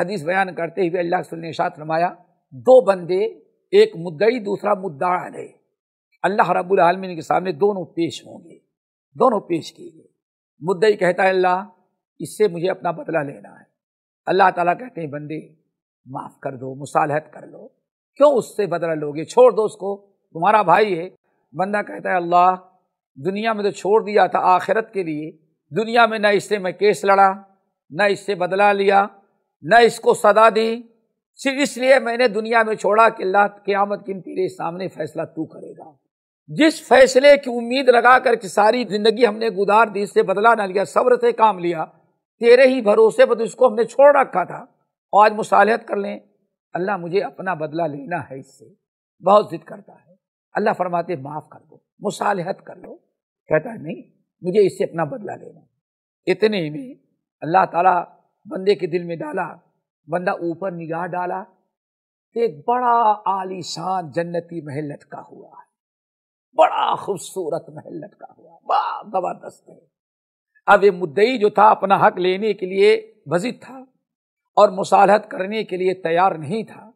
हदीस बयान करते हुए अल्लाह रसूल ने शात रमाया दो बंदे एक मुद्दई दूसरा मुद्दा रहे अल्लाह रब्बुल आलमीन के सामने दोनों पेश होंगे दोनों पेश किए गए मुद्दई कहता है अल्लाह इससे मुझे अपना बदला लेना है अल्लाह ताला कहते हैं बंदे माफ़ कर दो मुसालहत कर लो क्यों उससे बदला लोगे छोड़ दो उसको तुम्हारा भाई है बंदा कहता है अल्लाह दुनिया में तो छोड़ दिया था आखिरत के लिए दुनिया में न इससे मैं केस लड़ा न इससे बदला लिया न इसको सदा दी सिर्फ इसलिए मैंने दुनिया में छोड़ा कि अल्लाह क़यामत दिन तेरे सामने फैसला तू करेगा जिस फैसले की उम्मीद लगा कर कि सारी ज़िंदगी हमने गुदार दी इससे बदला ना लिया सब्र से काम लिया तेरे ही भरोसे पर तो इसको हमने छोड़ रखा था और आज मुसालहत कर लें अल्लाह मुझे अपना बदला लेना है इससे बहुत जिद करता है अल्लाह फरमाते माफ़ कर दो मुसालहत कर लो कहता है नहीं मुझे इससे अपना बदला लेना इतने ही में अल्लाह ताला बंदे के दिल में डाला बंदा ऊपर निगाह डाला तो एक बड़ा आलीशान जन्नती महल लटका हुआ है बड़ा खूबसूरत महल लटका हुआ बड़ा जबरदस्त है अब ये मुद्दई जो था अपना हक लेने के लिए भजित था और मुसालहत करने के लिए तैयार नहीं था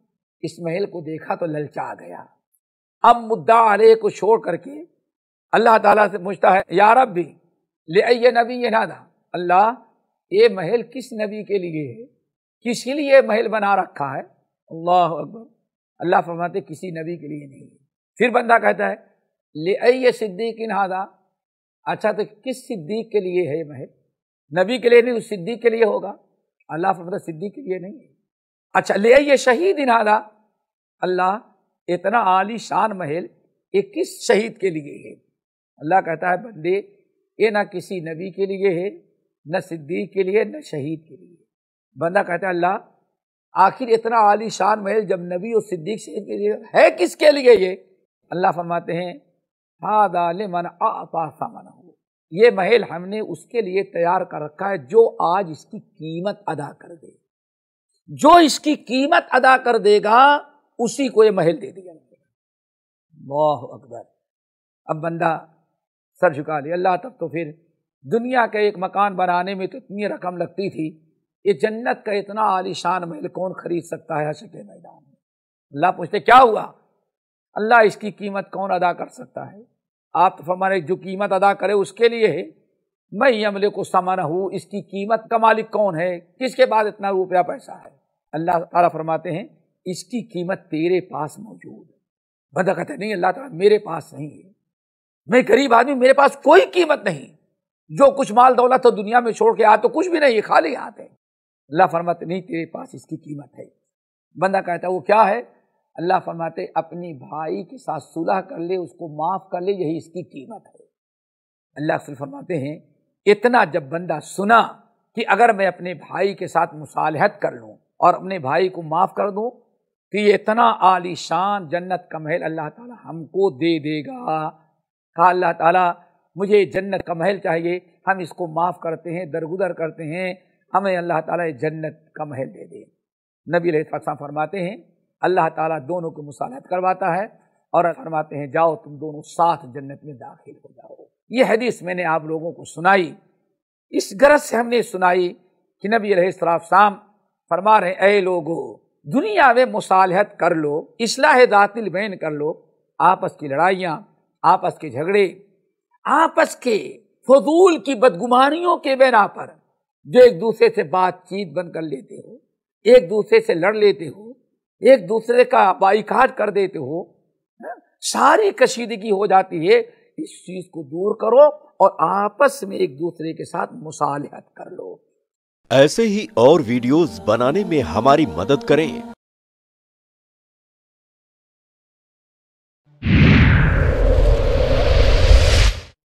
इस महल को देखा तो ललचा गया अब मुद्दा आले को छोड़ करके अल्लाह ताला से पूछता है यार अब भी ले आइए नबी ये नादा अल्लाह ये महल किस नबी के लिए है किस लिए महल बना रखा है अल्लाह अकबर अल्लाह फरमाते किसी नबी के लिए नहीं है फिर बंदा कहता है ले आइए सिद्दीक इन हादा अच्छा तो किस सिद्दीक के लिए है महल नबी के लिए नहीं उस सिद्दीक के लिए होगा अल्लाह फरमाता सिद्दीक के लिए नहीं है अच्छा ले आइए शहीद इन हादा अल्लाह इतना आली शान महल ये किस शहीद के लिए है अल्लाह कहता है बंदे ये ना किसी नबी के लिए है न सिद्दीक के लिए न शहीद के लिए बंदा कहता है अल्लाह आखिर इतना आली शान महल जब नबी और सिद्दीक शहीद के लिए है किसके लिए ये अल्लाह फरमाते हैं हादाल मन आता सामन हो ये महल हमने उसके लिए तैयार कर रखा है जो आज इसकी कीमत अदा कर दे जो इसकी कीमत अदा कर देगा उसी को ये महल दे दिया वाह अकबर अब बंदा सर झुका ले अल्लाह तब तो फिर दुनिया का एक मकान बनाने में तो इतनी रकम लगती थी ये जन्नत का इतना आलिशान महल कौन खरीद सकता है हशर के मैदान में अल्लाह पूछते क्या हुआ अल्लाह इसकी कीमत कौन अदा कर सकता है आप तो फरमाने जो कीमत अदा करे उसके लिए है मैं अमले को समान हूँ इसकी कीमत का मालिक कौन है किसके पास इतना रुपया पैसा है अल्लाह तला फरमाते हैं इसकी कीमत तेरे पास मौजूद है बदकत है नहीं अल्लाह तला मेरे पास नहीं है मैं गरीब आदमी मेरे पास कोई कीमत नहीं जो कुछ माल दौलत तो दुनिया में छोड़ के आ तो कुछ भी नहीं ये खाली हाथ है अल्लाह फरमाते नहीं तेरे पास इसकी कीमत है बंदा कहता है वो क्या है अल्लाह फरमाते अपने भाई के साथ सुलह कर ले उसको माफ़ कर ले यही इसकी कीमत है अल्लाह रसूल फरमाते हैं इतना जब बंदा सुना कि अगर मैं अपने भाई के साथ मुसालहत कर लूँ और अपने भाई को माफ़ कर दूँ तो ये इतना आलिशान जन्नत का महल अल्लाह ताला हमको दे देगा कहा अल्लाह ताला मुझे जन्नत का महल चाहिए हम इसको माफ़ करते हैं दरगुदर करते हैं हमें अल्लाह ताला जन्नत का महल दे दे नबी फसा फरमाते हैं अल्लाह ताला दोनों को मुसालत करवाता है और फरमाते हैं जाओ तुम दोनों साथ जन्नत में दाखिल हो जाओ ये हदीस मैंने आप लोगों को सुनाई इस गरज से हमने सुनाई कि नबी शाम फरमा रहे ए लोगो दुनिया में मुसालहत कर लो इसलाह दातिल बैन कर लो आपस की लड़ाइयाँ आपस के झगड़े आपस के फजूल की बदगुमानियों के बिना पर जो एक दूसरे से बातचीत बंद कर लेते हो एक दूसरे से लड़ लेते हो एक दूसरे का बाइकाट कर देते हो हाँ, सारी कशीदगी हो जाती है इस चीज को दूर करो और आपस में एक दूसरे के साथ मुसालहत कर लो ऐसे ही और वीडियोस बनाने में हमारी मदद करें